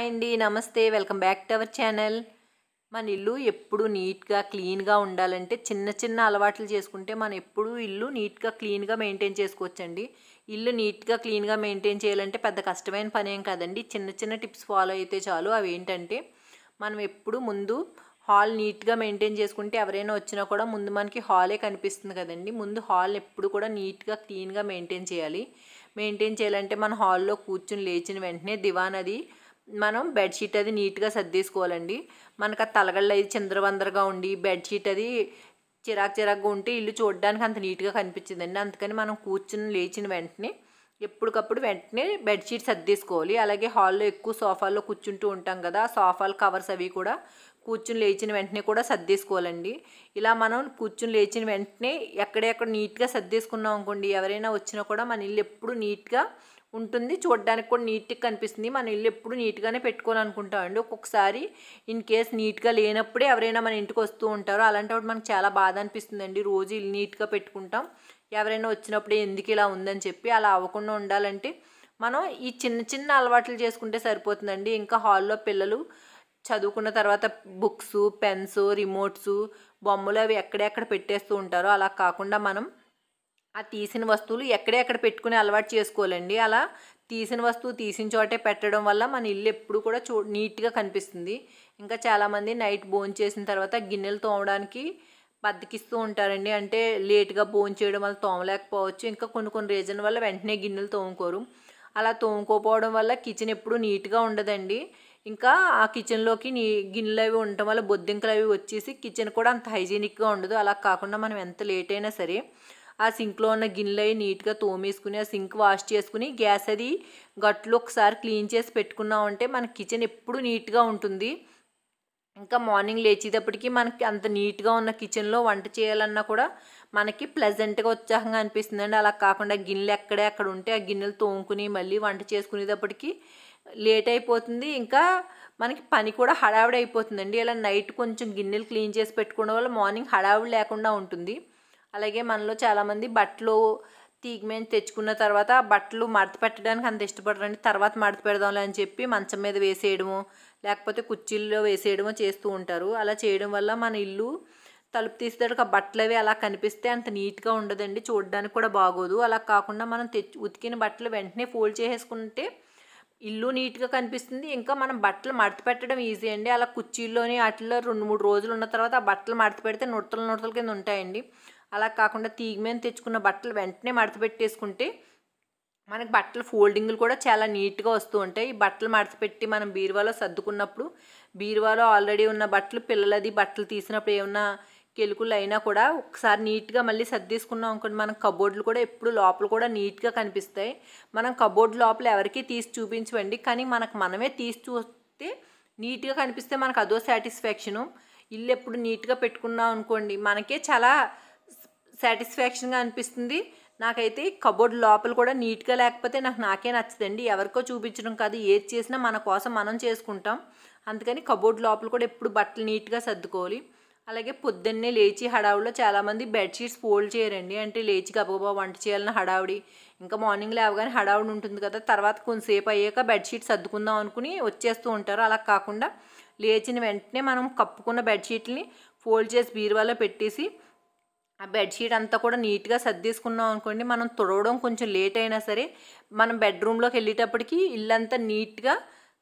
hi అండి నమస్తే welcome back to our channel మన ఇల్లు ఎప్పుడు నీట్గా క్లీన్గా ఉండాలంటే చిన్న చిన్న అలవాట్లు చేసుకుంటే మనం ఎప్పుడూ ఇల్లు నీట్గా క్లీన్గా మెయింటైన్ చేసుకోవచ్చండి ఇల్లు నీట్గా క్లీన్గా మెయింటైన్ చేయాలంటే పెద్ద కష్టమైన పని ఏం కదండి చిన్న చిన్న టిప్స్ ఫాలో అయితే చాలు అవి ఏంటంటే మనం ఎప్పుడు ముందు హాల్ నీట్గా మెయింటైన్ చేసుకుంటే ఎవరైనా వచ్చినా కూడా ముందు మనకి హాలే కనిపిస్తుంది కదండి ముందు హాల్ ఎప్పుడు కూడా నీట్గా క్లీన్గా మెయింటైన్ చేయాలి మెయింటైన్ చేయాలంటే మన హాల్లో కూర్చుని లేచిన వెంటనే దివాన్ అది మనం బెడ్షీట్ అది నీట్గా సర్దేసుకోవాలండి మనకు ఆ తలగళ్ళు అయితే చిందరవందరగా ఉండి బెడ్షీట్ అది చిరాకు చిరాకుగా ఉంటే ఇల్లు చూడడానికి అంత నీట్గా కనిపించిందండి అందుకని మనం కూర్చుని లేచిన వెంటనే ఎప్పటికప్పుడు వెంటనే బెడ్షీట్ సర్దేసుకోవాలి అలాగే హాల్లో ఎక్కువ సోఫాల్లో కూర్చుంటూ ఉంటాం కదా సోఫాలు కవర్స్ అవి కూడా కూర్చుని లేచిన వెంటనే కూడా సర్దేసుకోవాలండి ఇలా మనం కూర్చుని లేచిన వెంటనే ఎక్కడెక్కడ నీట్గా సర్దేసుకున్నాం అనుకోండి ఎవరైనా వచ్చినా కూడా మన ఇల్లు ఎప్పుడు నీట్గా ఉంటుంది చూడడానికి కూడా నీట్గా కనిపిస్తుంది మన ఇల్లు ఎప్పుడు నీట్గానే పెట్టుకోవాలనుకుంటామండి ఒక్కొక్కసారి ఇన్ కేస్ నీట్గా లేనప్పుడే ఎవరైనా మన ఇంటికి వస్తూ ఉంటారో అలాంటప్పుడు మనకు చాలా బాధ అనిపిస్తుందండి రోజు ఇల్లు నీట్గా పెట్టుకుంటాం ఎవరైనా వచ్చినప్పుడే ఎందుకు ఇలా ఉందని చెప్పి అలా అవ్వకుండా ఉండాలంటే మనం ఈ చిన్న చిన్న అలవాట్లు చేసుకుంటే సరిపోతుందండి ఇంకా హాల్లో పిల్లలు చదువుకున్న తర్వాత బుక్స్ పెన్స్ రిమోట్స్ బొమ్మలు అవి ఎక్కడెక్కడ పెట్టేస్తూ ఉంటారో అలా కాకుండా మనం ఆ తీసిన వస్తువులు ఎక్కడ పెట్టుకుని అలవాటు చేసుకోవాలండి అలా తీసిన వస్తువు తీసిన చోటే పెట్టడం వల్ల మన ఇల్లు ఎప్పుడు కూడా చూ నీట్గా కనిపిస్తుంది ఇంకా చాలామంది నైట్ భోజనం చేసిన తర్వాత గిన్నెలు తోమడానికి బద్దకిస్తూ ఉంటారండి అంటే లేట్గా భోజనం చేయడం వల్ల తోమలేకపోవచ్చు ఇంకా కొన్ని కొన్ని రీజన్ వల్ల వెంటనే గిన్నెలు తోముకోరు అలా తోముకోపోవడం వల్ల కిచెన్ ఎప్పుడు నీట్గా ఉండదండి ఇంకా ఆ కిచెన్లోకి నీ గిన్నెలు అవి ఉండటం వల్ల బొద్దింకలు అవి వచ్చేసి కిచెన్ కూడా అంత హైజీనిక్గా ఉండదు అలా కాకుండా మనం ఎంత లేట్ అయినా సరే ఆ సింక్లో ఉన్న గిన్నెలు అవి నీట్గా తోమేసుకుని ఆ సింక్ వాష్ చేసుకుని గ్యాస్ అది గట్లు ఒకసారి క్లీన్ చేసి పెట్టుకున్నామంటే మన కిచెన్ ఎప్పుడు నీట్గా ఉంటుంది ఇంకా మార్నింగ్ లేచేటప్పటికి మనకి అంత నీట్గా ఉన్న కిచెన్లో వంట చేయాలన్నా కూడా మనకి ప్లెజెంట్గా ఉత్సాహంగా అనిపిస్తుందండి అలా కాకుండా గిన్నెలు ఎక్కడే అక్కడ ఉంటే ఆ గిన్నెలు తోముకుని మళ్ళీ వంట చేసుకునేటప్పటికి లేట్ అయిపోతుంది ఇంకా మనకి పని కూడా హడావిడి అయిపోతుందండి ఇలా నైట్ కొంచెం గిన్నెలు క్లీన్ చేసి పెట్టుకోవడం వల్ల మార్నింగ్ హడావిడి లేకుండా ఉంటుంది అలాగే మనలో చాలామంది బట్టలు తీగమేంచి తెచ్చుకున్న తర్వాత బట్టలు మడత పెట్టడానికి అంత ఇష్టపడరండి తర్వాత మడత పెడదాంలే అని చెప్పి మంచం మీద వేసేయడము లేకపోతే కుర్చీల్లో వేసేయడమో చేస్తూ ఉంటారు అలా చేయడం వల్ల మన ఇల్లు తలుపు తీసేటప్పుడు ఆ బట్టలు అవి అలా కనిపిస్తే అంత నీట్గా ఉండదండి చూడడానికి కూడా బాగోదు అలా కాకుండా మనం తెచ్చి ఉతికిన బట్టలు వెంటనే ఫోల్డ్ చేసేసుకుంటే ఇల్లు నీట్గా కనిపిస్తుంది ఇంకా మనం బట్టలు మడత పెట్టడం ఈజీ అండి అలా కుర్చీల్లోని వాటిలో రెండు మూడు రోజులు ఉన్న తర్వాత ఆ బట్టలు మడత పెడితే నుడతలు నుడతల కింద ఉంటాయండి అలా కాకుండా తీగ మీద తెచ్చుకున్న బట్టలు వెంటనే మడత పెట్టేసుకుంటే మనకి బట్టలు ఫోల్డింగ్లు కూడా చాలా నీట్గా వస్తూ ఉంటాయి ఈ బట్టలు మడతపెట్టి మనం బీరువాలో సర్దుకున్నప్పుడు బీరువాలో ఆల్రెడీ ఉన్న బట్టలు పిల్లలది బట్టలు తీసినప్పుడు ఏమన్నా కెలుకులు అయినా కూడా ఒకసారి నీట్గా మళ్ళీ సర్దేసుకున్నాం అనుకోండి మనం కబోర్డ్లు కూడా ఎప్పుడు లోపల కూడా నీట్గా కనిపిస్తాయి మనం కబోర్డ్ లోపల ఎవరికీ తీసి చూపించవండి కానీ మనకు మనమే తీసి చూస్తే నీట్గా కనిపిస్తే మనకు అదో సాటిస్ఫాక్షను ఇల్లు ఎప్పుడు నీట్గా పెట్టుకున్నాం అనుకోండి మనకే చాలా సాటిస్ఫాక్షన్గా అనిపిస్తుంది నాకైతే కబోర్డ్ లోపల కూడా నీట్గా లేకపోతే నాకు నాకే నచ్చదండి ఎవరికో చూపించడం కాదు ఏది చేసినా మన కోసం మనం చేసుకుంటాం అందుకని కబోర్డ్ లోపల కూడా ఎప్పుడు బట్టలు నీట్గా సర్దుకోవాలి అలాగే పొద్దున్నే లేచి హడావుడిలో చాలామంది బెడ్షీట్స్ ఫోల్డ్ చేయరండి అంటే లేచి గబగబా వంట చేయాలని హడావుడి ఇంకా మార్నింగ్ లేవగానే హడావుడి ఉంటుంది కదా తర్వాత కొంతసేపు అయ్యాక బెడ్షీట్ సర్దుకుందాం అనుకుని వచ్చేస్తూ ఉంటారు అలా కాకుండా లేచిన వెంటనే మనం కప్పుకున్న బెడ్షీట్ని ఫోల్డ్ చేసి బీరువాలో పెట్టేసి ఆ బెడ్షీట్ అంతా కూడా నీట్గా సర్దీసుకున్నాం అనుకోండి మనం తుడవడం కొంచెం లేట్ అయినా సరే మనం బెడ్రూమ్లోకి వెళ్ళేటప్పటికి ఇల్లంతా నీట్గా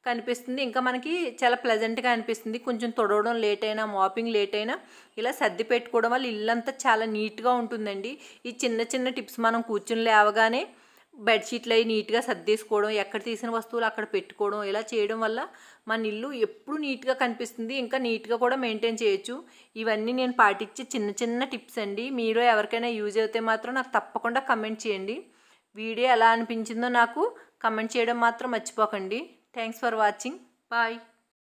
కనిపిస్తుంది ఇంకా మనకి చాలా ప్లెజెంట్గా అనిపిస్తుంది కొంచెం తుడవడం లేట్ అయినా మాపింగ్ లేట్ అయినా ఇలా సర్ది పెట్టుకోవడం వల్ల ఇల్లంతా చాలా నీట్గా ఉంటుందండి ఈ చిన్న చిన్న టిప్స్ మనం కూర్చుని లేవగానే బెడ్షీట్లు అవి నీట్గా సర్దేసుకోవడం ఎక్కడ తీసిన వస్తువులు అక్కడ పెట్టుకోవడం ఇలా చేయడం వల్ల మన ఇల్లు ఎప్పుడు నీట్గా కనిపిస్తుంది ఇంకా నీట్గా కూడా మెయింటైన్ చేయొచ్చు ఇవన్నీ నేను పాటించే చిన్న చిన్న టిప్స్ అండి మీరు ఎవరికైనా యూజ్ అయితే మాత్రం నాకు తప్పకుండా కమెంట్ చేయండి వీడియో ఎలా అనిపించిందో నాకు కమెంట్ చేయడం మాత్రం మర్చిపోకండి థ్యాంక్స్ ఫర్ వాచింగ్ బాయ్